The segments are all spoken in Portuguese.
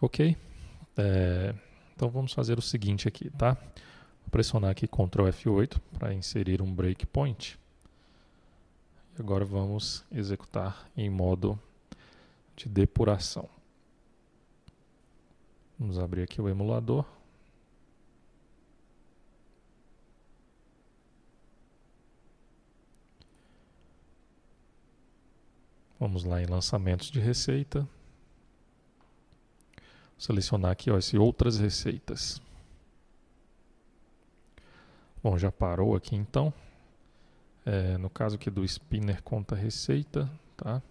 Ok? É, então vamos fazer o seguinte aqui, tá? Vou pressionar aqui Ctrl F8 para inserir um breakpoint. E agora vamos executar em modo de depuração. Vamos abrir aqui o emulador. Vamos lá em lançamentos de receita selecionar aqui ó, esse outras receitas. Bom, já parou aqui então. É, no caso aqui do spinner conta receita, tá?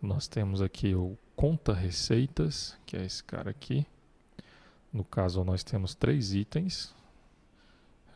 Nós temos aqui o conta receitas, que é esse cara aqui. No caso nós temos três itens.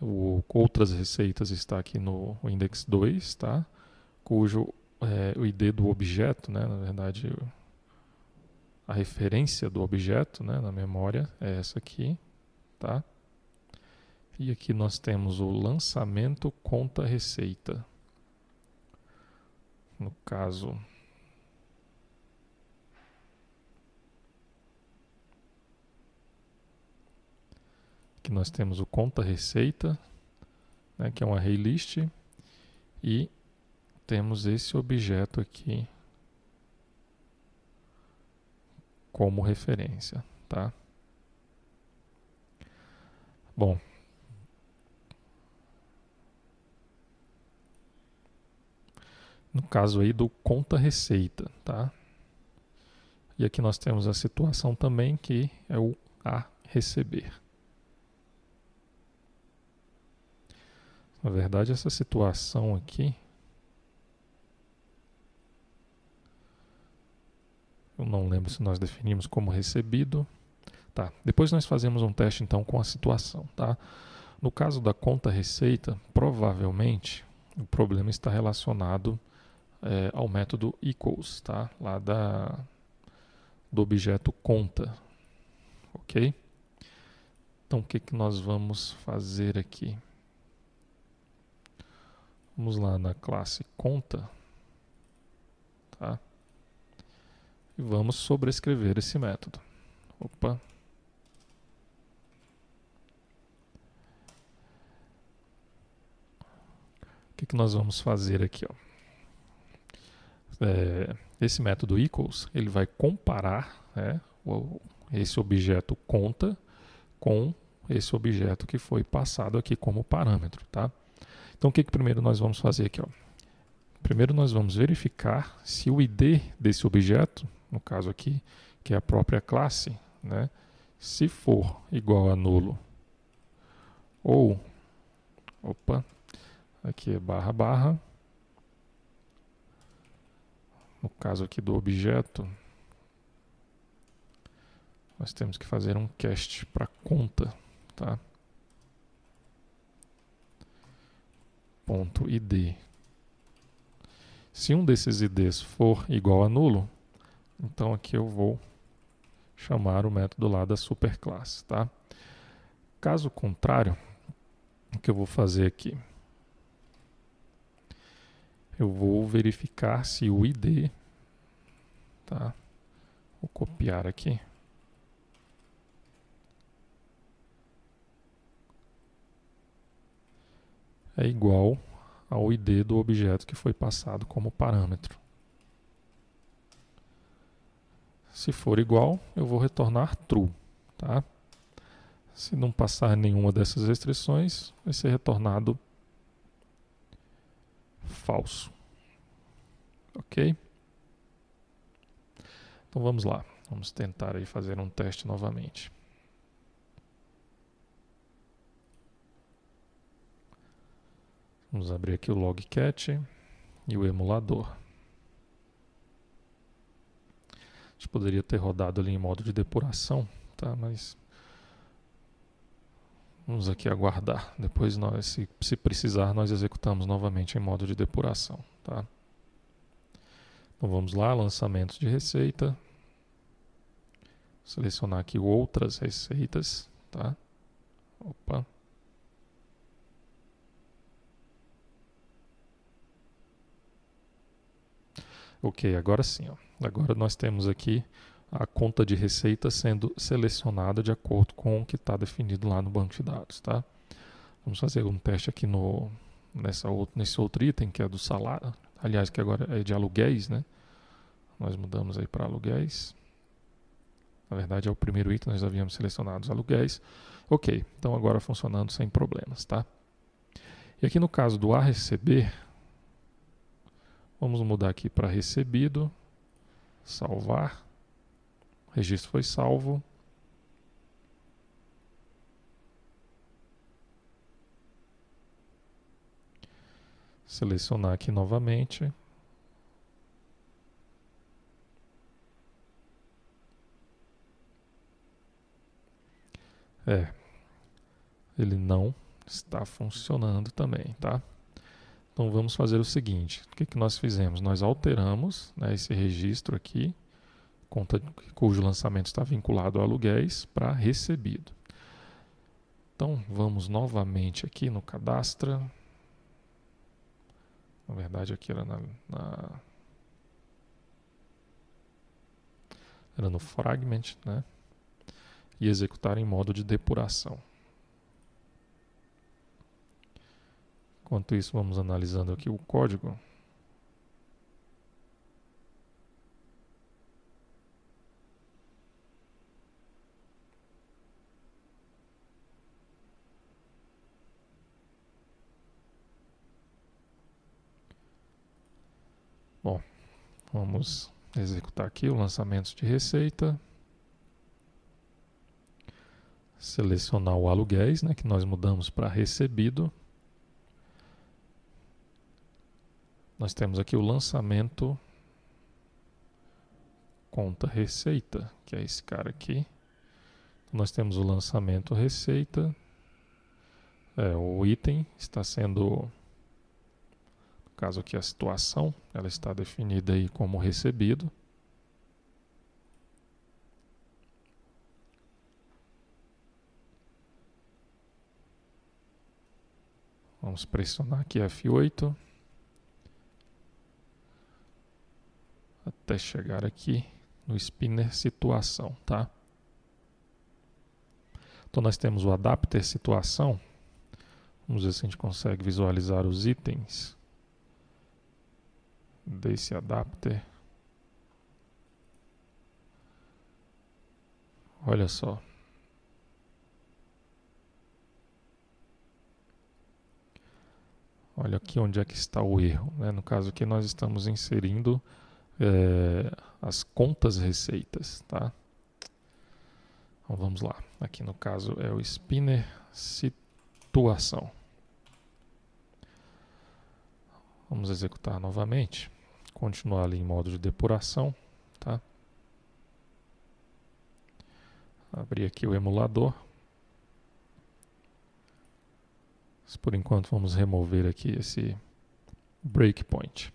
O outras receitas está aqui no index 2, tá? Cujo é, o ID do objeto, né, na verdade a referência do objeto né, na memória é essa aqui, tá? E aqui nós temos o lançamento conta receita. No caso, que nós temos o conta receita, né, que é um array list, e temos esse objeto aqui como referência, tá? Bom. No caso aí do conta receita, tá? E aqui nós temos a situação também que é o a receber. Na verdade, essa situação aqui Eu não lembro se nós definimos como recebido. Tá. Depois nós fazemos um teste então com a situação, tá? No caso da conta receita, provavelmente o problema está relacionado é, ao método equals, tá? Lá da do objeto conta, ok? Então o que que nós vamos fazer aqui? Vamos lá na classe conta. E vamos sobrescrever esse método. Opa. O que, que nós vamos fazer aqui? Ó? É, esse método equals, ele vai comparar né, esse objeto conta com esse objeto que foi passado aqui como parâmetro, tá? Então o que, que primeiro nós vamos fazer aqui? Ó? Primeiro nós vamos verificar se o ID desse objeto no caso aqui, que é a própria classe, né? se for igual a nulo ou, opa, aqui é barra barra, no caso aqui do objeto, nós temos que fazer um cast para conta, tá? Ponto id. Se um desses ids for igual a nulo, então aqui eu vou chamar o método lá da superclasse, tá? Caso contrário, o que eu vou fazer aqui? Eu vou verificar se o ID, tá? Vou copiar aqui. É igual ao ID do objeto que foi passado como parâmetro. Se for igual, eu vou retornar true. Tá? Se não passar nenhuma dessas restrições, vai ser retornado falso. Ok? Então vamos lá. Vamos tentar aí fazer um teste novamente. Vamos abrir aqui o logcat e o emulador. gente poderia ter rodado ali em modo de depuração, tá? Mas vamos aqui aguardar. Depois nós, se, se precisar, nós executamos novamente em modo de depuração, tá? Então vamos lá, lançamento de receita. Selecionar aqui outras receitas, tá? Opa. Ok, agora sim, ó. Agora nós temos aqui a conta de receita sendo selecionada de acordo com o que está definido lá no banco de dados, tá? Vamos fazer um teste aqui no, nessa outro, nesse outro item que é do salário, aliás que agora é de aluguéis, né? Nós mudamos aí para aluguéis. Na verdade é o primeiro item, nós havíamos selecionado os aluguéis. Ok, então agora funcionando sem problemas, tá? E aqui no caso do a receber, vamos mudar aqui para recebido Salvar. O registro foi salvo. Selecionar aqui novamente. É, ele não está funcionando também, tá? Então vamos fazer o seguinte: o que, que nós fizemos? Nós alteramos né, esse registro aqui, conta cujo lançamento está vinculado a aluguéis, para recebido. Então vamos novamente aqui no cadastro. Na verdade, aqui era na, na era no fragment, né? E executar em modo de depuração. Enquanto isso, vamos analisando aqui o código. Bom, vamos executar aqui o lançamento de receita. Selecionar o aluguéis, né, que nós mudamos para recebido. Nós temos aqui o lançamento conta receita, que é esse cara aqui. Nós temos o lançamento receita. É, o item está sendo, no caso aqui a situação, ela está definida aí como recebido. Vamos pressionar aqui F8. até chegar aqui no spinner situação, tá? Então nós temos o adapter situação. Vamos ver se a gente consegue visualizar os itens desse adapter. Olha só. Olha aqui onde é que está o erro. Né? No caso aqui nós estamos inserindo é, as contas receitas, tá? Então vamos lá. Aqui no caso é o spinner situação. Vamos executar novamente. Continuar ali em modo de depuração, tá? Abrir aqui o emulador. Mas por enquanto vamos remover aqui esse breakpoint.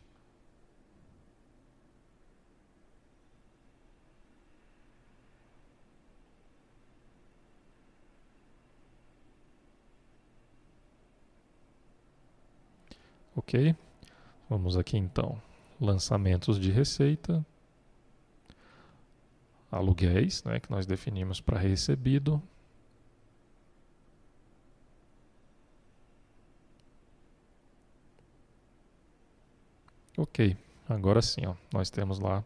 Ok. Vamos aqui então. Lançamentos de receita. Aluguéis, né, que nós definimos para recebido. Ok, agora sim, ó, nós temos lá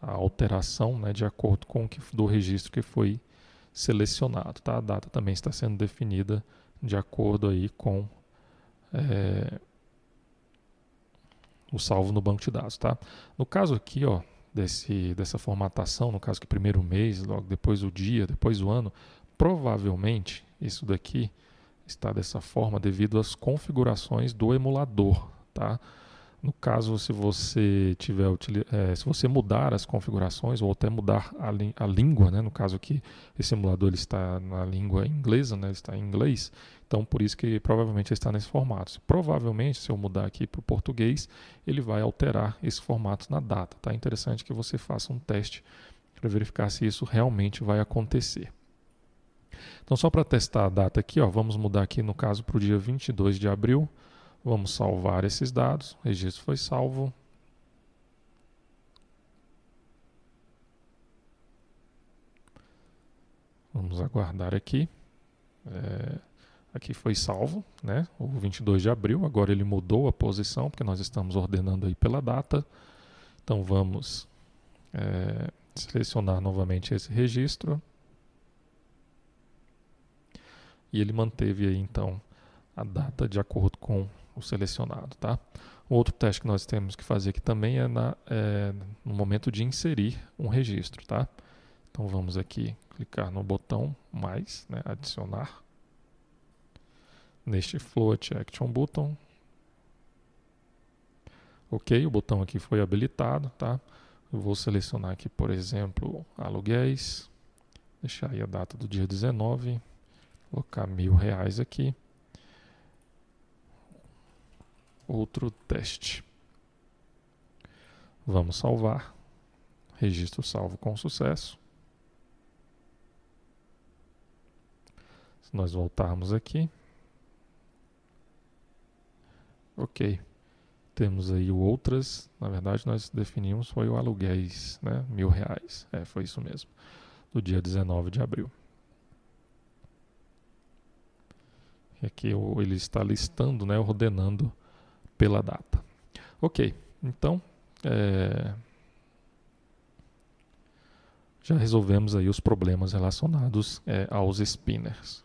a alteração né, de acordo com o que, do registro que foi selecionado. Tá? A data também está sendo definida de acordo aí com é, o salvo no banco de dados, tá? No caso aqui, ó, desse, dessa formatação, no caso que primeiro mês, logo depois o dia, depois o ano, provavelmente isso daqui está dessa forma devido às configurações do emulador, tá? No caso, se você tiver é, se você mudar as configurações ou até mudar a, a língua, né? no caso que esse emulador ele está na língua inglesa, né? Ele está em inglês, então por isso que provavelmente está nesse formato. Provavelmente, se eu mudar aqui para o português, ele vai alterar esse formato na data. Tá? É interessante que você faça um teste para verificar se isso realmente vai acontecer. Então, só para testar a data aqui, ó, vamos mudar aqui no caso para o dia 22 de abril. Vamos salvar esses dados. O registro foi salvo. Vamos aguardar aqui. É, aqui foi salvo, né? O 22 de abril. Agora ele mudou a posição porque nós estamos ordenando aí pela data. Então vamos é, selecionar novamente esse registro. E ele manteve aí então a data de acordo com o selecionado, tá? Outro teste que nós temos que fazer aqui também é, na, é, no momento de inserir um registro, tá? Então vamos aqui clicar no botão mais, né, adicionar. Neste float action button. Ok, o botão aqui foi habilitado, tá? Eu vou selecionar aqui, por exemplo, aluguéis. Deixar aí a data do dia 19. Colocar mil reais aqui outro teste. Vamos salvar. Registro salvo com sucesso. Se nós voltarmos aqui. Ok. Temos aí outras. Na verdade, nós definimos foi o aluguéis, né? Mil reais. É, foi isso mesmo. Do dia 19 de abril. E aqui ele está listando, né? Ordenando pela data. Ok, então é, já resolvemos aí os problemas relacionados é, aos spinners.